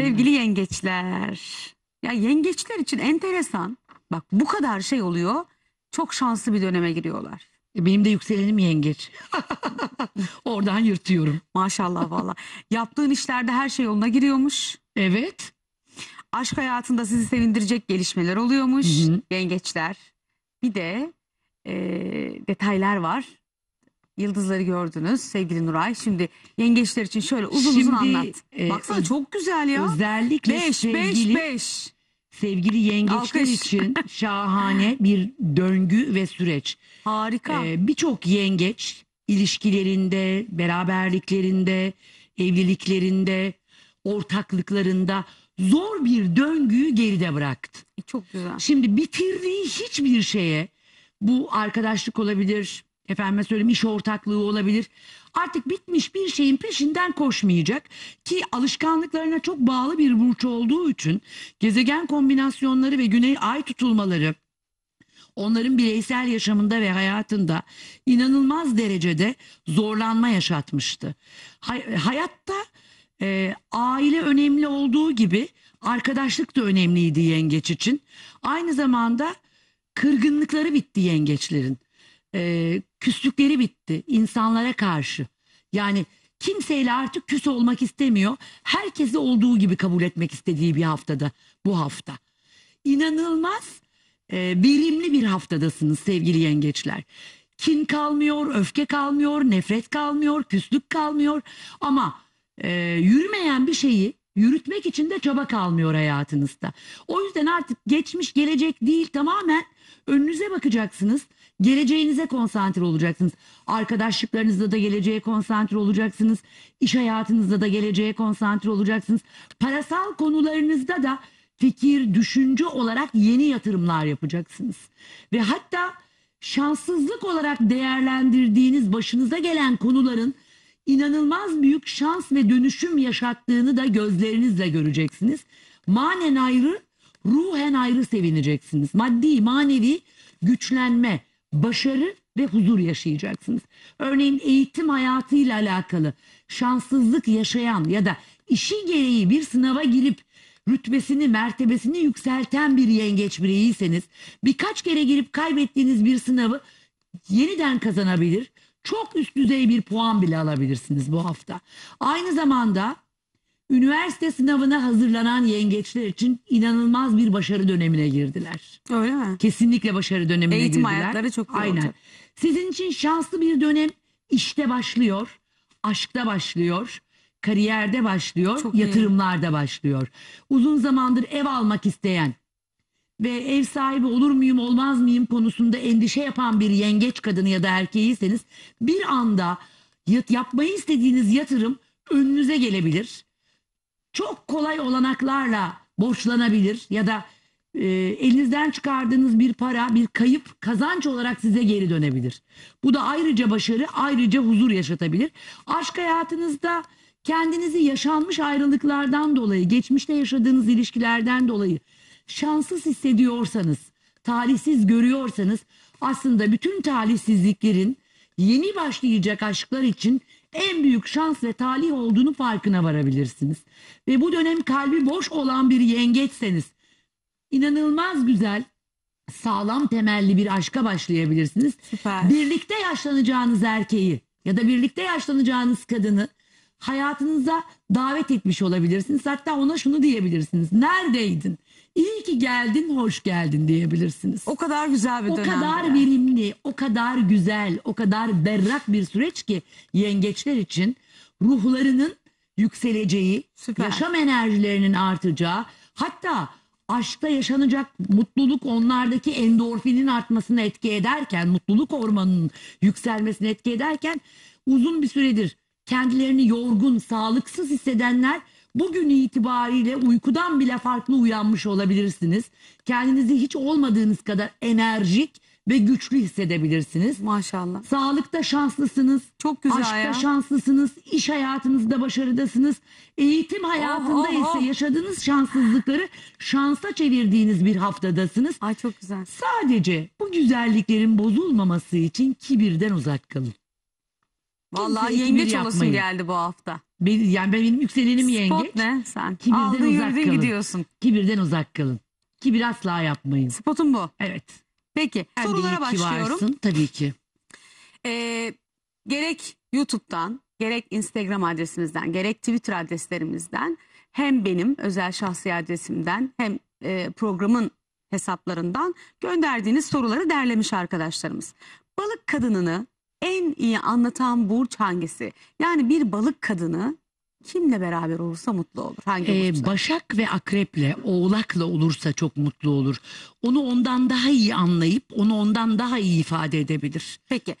Sevgili yengeçler. Ya yengeçler için enteresan. Bak bu kadar şey oluyor. Çok şanslı bir döneme giriyorlar. E, benim de yükselenim yengeç. Oradan yırtıyorum. Maşallah valla. Yaptığın işlerde her şey yoluna giriyormuş. Evet. Aşk hayatında sizi sevindirecek gelişmeler oluyormuş. Hı hı. Yengeçler. Bir de e, detaylar var. Yıldızları gördünüz sevgili Nuray. Şimdi yengeçler için şöyle uzun uzun anlat. e, Baksana çok güzel ya. Özellikle 5 5 sevgili 5. sevgili yengeçler Alkış. için şahane bir döngü ve süreç. Harika. Ee, Birçok yengeç ilişkilerinde, beraberliklerinde, evliliklerinde, ortaklıklarında zor bir döngüyü geride bıraktı. E, çok güzel. Şimdi bitirdiği hiçbir şeye bu arkadaşlık olabilir, Efendime söyleyeyim iş ortaklığı olabilir. Artık bitmiş bir şeyin peşinden koşmayacak ki alışkanlıklarına çok bağlı bir burç olduğu için gezegen kombinasyonları ve güney ay tutulmaları onların bireysel yaşamında ve hayatında inanılmaz derecede zorlanma yaşatmıştı. Hay- hayatta e, aile önemli olduğu gibi arkadaşlık da önemliydi yengeç için. Aynı zamanda kırgınlıkları bitti yengeçlerin e, küslükleri bitti insanlara karşı. Yani kimseyle artık küs olmak istemiyor. Herkesi olduğu gibi kabul etmek istediği bir haftada bu hafta. İnanılmaz e, verimli bir haftadasınız sevgili yengeçler. Kin kalmıyor, öfke kalmıyor, nefret kalmıyor, küslük kalmıyor. Ama e, yürümeyen bir şeyi yürütmek için de çaba kalmıyor hayatınızda. O yüzden artık geçmiş gelecek değil tamamen önünüze bakacaksınız. Geleceğinize konsantre olacaksınız. Arkadaşlıklarınızda da geleceğe konsantre olacaksınız. İş hayatınızda da geleceğe konsantre olacaksınız. Parasal konularınızda da fikir, düşünce olarak yeni yatırımlar yapacaksınız. Ve hatta şanssızlık olarak değerlendirdiğiniz başınıza gelen konuların inanılmaz büyük şans ve dönüşüm yaşattığını da gözlerinizle göreceksiniz. Manen ayrı, ruhen ayrı sevineceksiniz. Maddi, manevi güçlenme, başarı ve huzur yaşayacaksınız. Örneğin eğitim hayatıyla alakalı şanssızlık yaşayan ya da işi gereği bir sınava girip rütbesini, mertebesini yükselten bir yengeç bireyiyseniz birkaç kere girip kaybettiğiniz bir sınavı yeniden kazanabilir. Çok üst düzey bir puan bile alabilirsiniz bu hafta. Aynı zamanda üniversite sınavına hazırlanan yengeçler için inanılmaz bir başarı dönemine girdiler. Öyle mi? Kesinlikle başarı dönemine Eğitim girdiler. hayatları çok iyi Aynen. olacak. Sizin için şanslı bir dönem işte başlıyor, aşkta başlıyor, kariyerde başlıyor, Çok iyi. yatırımlarda başlıyor. Uzun zamandır ev almak isteyen ve ev sahibi olur muyum olmaz mıyım konusunda endişe yapan bir yengeç kadını ya da erkeğiyseniz bir anda yapmayı istediğiniz yatırım önünüze gelebilir çok kolay olanaklarla borçlanabilir ya da e, elinizden çıkardığınız bir para, bir kayıp kazanç olarak size geri dönebilir. Bu da ayrıca başarı, ayrıca huzur yaşatabilir. Aşk hayatınızda kendinizi yaşanmış ayrılıklardan dolayı, geçmişte yaşadığınız ilişkilerden dolayı şanssız hissediyorsanız, talihsiz görüyorsanız aslında bütün talihsizliklerin yeni başlayacak aşklar için en büyük şans ve talih olduğunu farkına varabilirsiniz. Ve bu dönem kalbi boş olan bir yengeçseniz inanılmaz güzel sağlam temelli bir aşka başlayabilirsiniz. Süper. Birlikte yaşlanacağınız erkeği ya da birlikte yaşlanacağınız kadını hayatınıza davet etmiş olabilirsiniz. Hatta ona şunu diyebilirsiniz. Neredeydin? İyi ki geldin, hoş geldin diyebilirsiniz. O kadar güzel bir dönem. O kadar yani. verimli, o kadar güzel, o kadar berrak bir süreç ki yengeçler için ruhlarının yükseleceği, Süper. yaşam enerjilerinin artacağı, hatta aşkta yaşanacak mutluluk onlardaki endorfinin artmasına etki ederken, mutluluk hormonunun yükselmesine etki ederken uzun bir süredir kendilerini yorgun, sağlıksız hissedenler bugün itibariyle uykudan bile farklı uyanmış olabilirsiniz. Kendinizi hiç olmadığınız kadar enerjik ve güçlü hissedebilirsiniz. Maşallah. Sağlıkta şanslısınız. Çok güzel Aşkta ya. şanslısınız. İş hayatınızda başarıdasınız. Eğitim hayatında oh, oh, oh. ise ah. yaşadığınız şanssızlıkları şansa çevirdiğiniz bir haftadasınız. Ay çok güzel. Sadece bu güzelliklerin bozulmaması için kibirden uzak kalın. Vallahi Kimse yengeç olasın geldi bu hafta. Bir, yani benim yükselenim yengeç. Spot ne sen? Kibirden Aldın uzak yürüdün kalın. gidiyorsun. Kibirden uzak kalın. Kibir asla yapmayın. Spotum bu. Evet. Peki Sen sorulara başlıyorum. varsın, Tabii ki. Ee, gerek YouTube'dan, gerek Instagram adresimizden, gerek Twitter adreslerimizden, hem benim özel şahsi adresimden, hem e, programın hesaplarından gönderdiğiniz soruları derlemiş arkadaşlarımız. Balık kadınını en iyi anlatan burç hangisi? Yani bir balık kadını kimle beraber olursa mutlu olur? Hangi Ee, burçta? Başak ve Akrep'le, Oğlak'la olursa çok mutlu olur. Onu ondan daha iyi anlayıp, onu ondan daha iyi ifade edebilir. Peki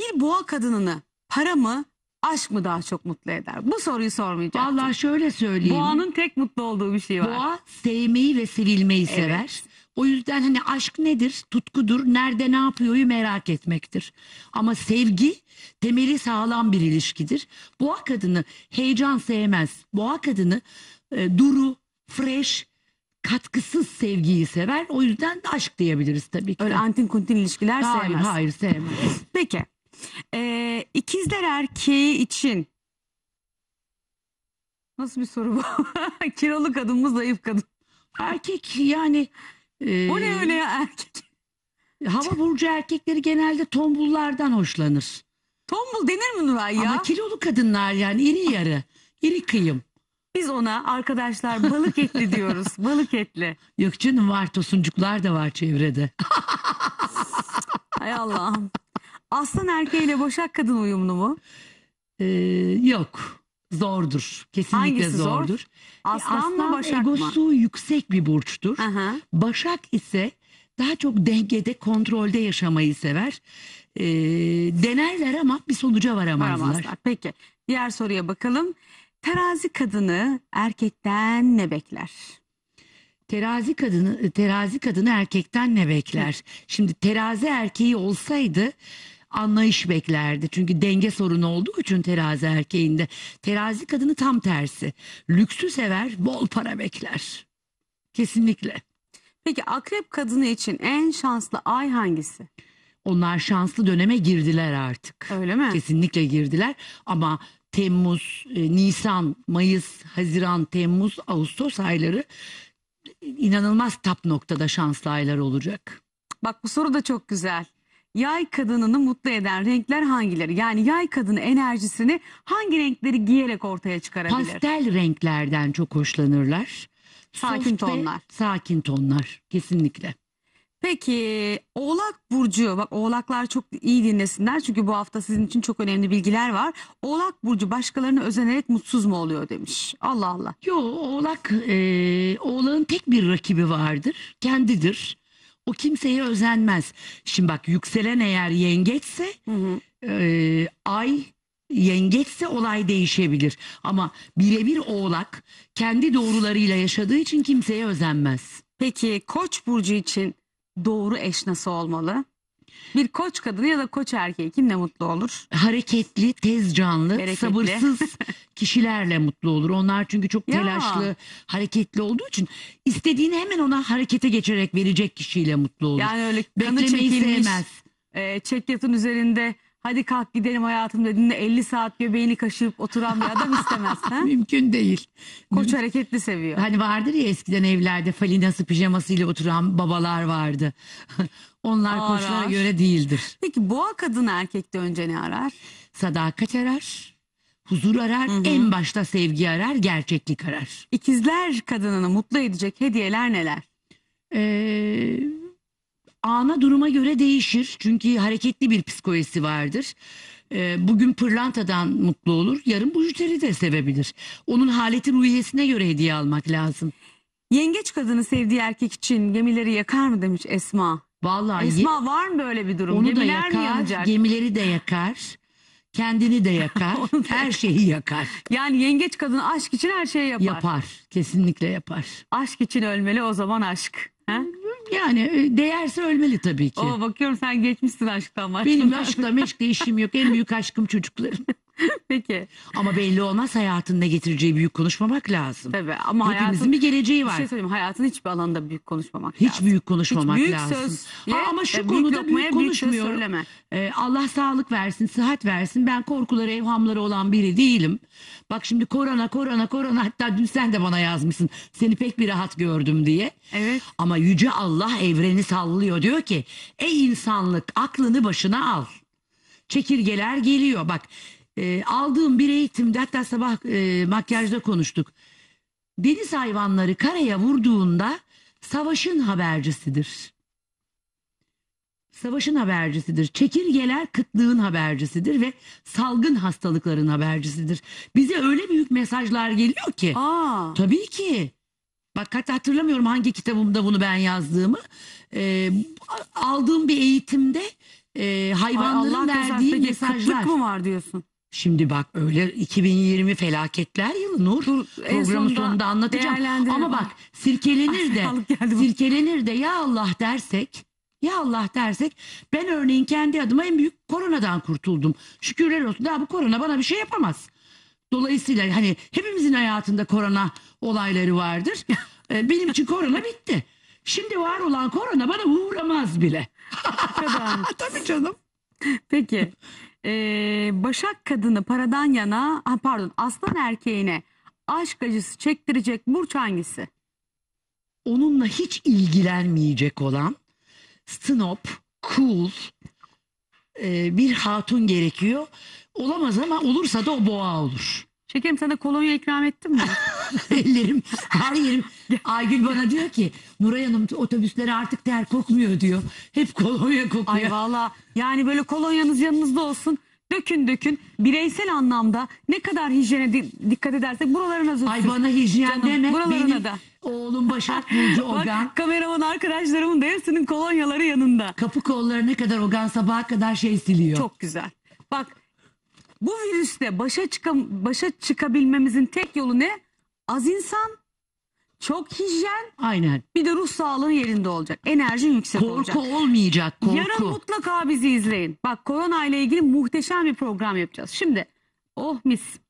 bir boğa kadınını para mı aşk mı daha çok mutlu eder? Bu soruyu sormayacağım. Vallahi şöyle söyleyeyim. Boğanın tek mutlu olduğu bir şey var. Boğa sevmeyi ve sevilmeyi sever. O yüzden hani aşk nedir? Tutkudur. Nerede ne yapıyoryu merak etmektir. Ama sevgi temeli sağlam bir ilişkidir. Boğa kadını heyecan sevmez. Boğa kadını e, duru, fresh, katkısız sevgiyi sever. O yüzden aşk diyebiliriz tabii ki. Öyle antin kuntin ilişkiler hayır, sevmez. Hayır sevmez. Peki. Ee, ikizler erkeği için nasıl bir soru bu? Kilolu kadın mı zayıf kadın? Erkek yani ee, Bu ne öyle ya erkek? Hava burcu erkekleri genelde tombullardan hoşlanır. Tombul denir mi Nuray ya? Ama kilolu kadınlar yani iri yarı, iri kıyım. Biz ona arkadaşlar balık etli diyoruz. Balık etli. Yok canım var tosuncuklar da var çevrede. Hay Allah'ım. Aslan erkeğiyle boşak kadın uyumlu mu? Ee, yok zordur. Kesinlikle Hangisi zor? zordur. Aslan, mı Başak egosu mı? yüksek bir burçtur. Aha. Başak ise daha çok dengede, kontrolde yaşamayı sever. Ee, denerler ama bir sonuca varamazlar. Varamazlar. Peki diğer soruya bakalım. Terazi kadını erkekten ne bekler? Terazi kadını terazi kadını erkekten ne bekler? Şimdi terazi erkeği olsaydı anlayış beklerdi. Çünkü denge sorunu olduğu için terazi erkeğinde. Terazi kadını tam tersi. Lüksü sever, bol para bekler. Kesinlikle. Peki akrep kadını için en şanslı ay hangisi? Onlar şanslı döneme girdiler artık. Öyle mi? Kesinlikle girdiler ama Temmuz, e, Nisan, Mayıs, Haziran, Temmuz, Ağustos ayları inanılmaz tap noktada şanslı aylar olacak. Bak bu soru da çok güzel yay kadınını mutlu eden renkler hangileri? Yani yay kadını enerjisini hangi renkleri giyerek ortaya çıkarabilir? Pastel renklerden çok hoşlanırlar. Sakin Soft tonlar. Sakin tonlar kesinlikle. Peki Oğlak Burcu bak Oğlaklar çok iyi dinlesinler çünkü bu hafta sizin için çok önemli bilgiler var. Oğlak Burcu başkalarını özenerek mutsuz mu oluyor demiş. Allah Allah. Yo Oğlak e, Oğlak'ın tek bir rakibi vardır kendidir. O kimseye özenmez. Şimdi bak yükselen eğer yengeçse hı hı. E, ay yengeçse olay değişebilir. Ama birebir oğlak kendi doğrularıyla yaşadığı için kimseye özenmez. Peki koç burcu için doğru eş nasıl olmalı? Bir koç kadını ya da koç erkeği kimle mutlu olur? Hareketli, tez canlı, Bereketli. sabırsız, kişilerle mutlu olur. Onlar çünkü çok Ya. telaşlı, hareketli olduğu için istediğini hemen ona harekete geçerek verecek kişiyle mutlu olur. Yani öyle kanı Beklemeyi çekilmiş sevmez. e, çek üzerinde hadi kalk gidelim hayatım dediğinde 50 saat göbeğini kaşıyıp oturan bir adam istemez. ha? Mümkün değil. Koç hareketli seviyor. Hani vardır ya eskiden evlerde falinası pijamasıyla oturan babalar vardı. Onlar Arar. koçlara göre değildir. Peki boğa kadın erkekte önce ne arar? Sadakat arar, huzur arar, hı hı. en başta sevgi arar, gerçeklik arar. İkizler kadınını mutlu edecek hediyeler neler? Ee, ana duruma göre değişir. Çünkü hareketli bir psikolojisi vardır. Ee, bugün pırlantadan mutlu olur, yarın bujiteri de sevebilir. Onun haleti ruhiyesine göre hediye almak lazım. Yengeç kadını sevdiği erkek için gemileri yakar mı demiş Esma. Vallahi Esma var mı böyle bir durum? Onu Gemiler da yakar, mi gemileri de yakar kendini de yakar, her şeyi yakar. Yani yengeç kadın aşk için her şeyi yapar. Yapar, kesinlikle yapar. Aşk için ölmeli o zaman aşk. Ha? Yani e, değerse ölmeli tabii ki. Oo, bakıyorum sen geçmişsin aşktan başka. Benim aşkla meşkle işim yok. En büyük aşkım çocuklarım. Peki. Ama belli olmaz hayatında getireceği büyük konuşmamak lazım. Tabii ama Hepimizin hayatın, bir geleceği var. Bir şey söyleyeyim hayatın hiçbir alanda büyük konuşmamak Hiç lazım. büyük konuşmamak Hiç büyük lazım. Sözle, Aa, ama şu büyük e, konuda büyük konuşmuyorum. ee, Allah sağlık versin, sıhhat versin. Ben korkuları, evhamları olan biri değilim. Bak şimdi korona, korona, korona. Hatta dün sen de bana yazmışsın. Seni pek bir rahat gördüm diye. Evet. Ama yüce Allah evreni sallıyor. Diyor ki ey insanlık aklını başına al. Çekirgeler geliyor. Bak e, aldığım bir eğitimde hatta sabah e, makyajda konuştuk. Deniz hayvanları karaya vurduğunda savaşın habercisidir. Savaşın habercisidir. Çekirgeler kıtlığın habercisidir ve salgın hastalıkların habercisidir. Bize öyle büyük mesajlar geliyor ki. Aa. Tabii ki. Bak hatta hatırlamıyorum hangi kitabımda bunu ben yazdığımı. E, aldığım bir eğitimde e, hayvanların Ay Allah verdiği mesajlar. Kıtlık mı var diyorsun? Şimdi bak öyle 2020 felaketler yılı Nur en programın sonunda anlatacağım. Ama bak sirkelenir de Sağlık sirkelenir de ya Allah dersek ya Allah dersek ben örneğin kendi adıma en büyük koronadan kurtuldum. Şükürler olsun daha bu korona bana bir şey yapamaz. Dolayısıyla hani hepimizin hayatında korona olayları vardır. Ee, benim için korona bitti. Şimdi var olan korona bana uğramaz bile. Tabii canım. Peki. Ee, Başak kadını paradan yana, ha pardon aslan erkeğine aşk acısı çektirecek burç hangisi? Onunla hiç ilgilenmeyecek olan snob, cool e, bir hatun gerekiyor. Olamaz ama olursa da o boğa olur. Şekerim sana kolonya ikram ettim mi? Ellerim her yerim. Aygül bana diyor ki Nuray Hanım otobüslere artık ter kokmuyor diyor. Hep kolonya kokuyor. Ay valla yani böyle kolonyanız yanınızda olsun. Dökün dökün bireysel anlamda ne kadar hijyene di- dikkat edersek buralarına özür Ay bana hijyen Canım, deme. buralarına da. oğlum Başak Burcu Ogan. Bak kameraman arkadaşlarımın da hepsinin kolonyaları yanında. Kapı kolları ne kadar Ogan sabaha kadar şey siliyor. Çok güzel. Bak bu virüste başa, çıkam başa çıkabilmemizin tek yolu ne? az insan, çok hijyen, Aynen. bir de ruh sağlığı yerinde olacak. Enerji yüksek olacak. Korku olmayacak korku. Yarın mutlaka bizi izleyin. Bak korona ile ilgili muhteşem bir program yapacağız. Şimdi oh mis.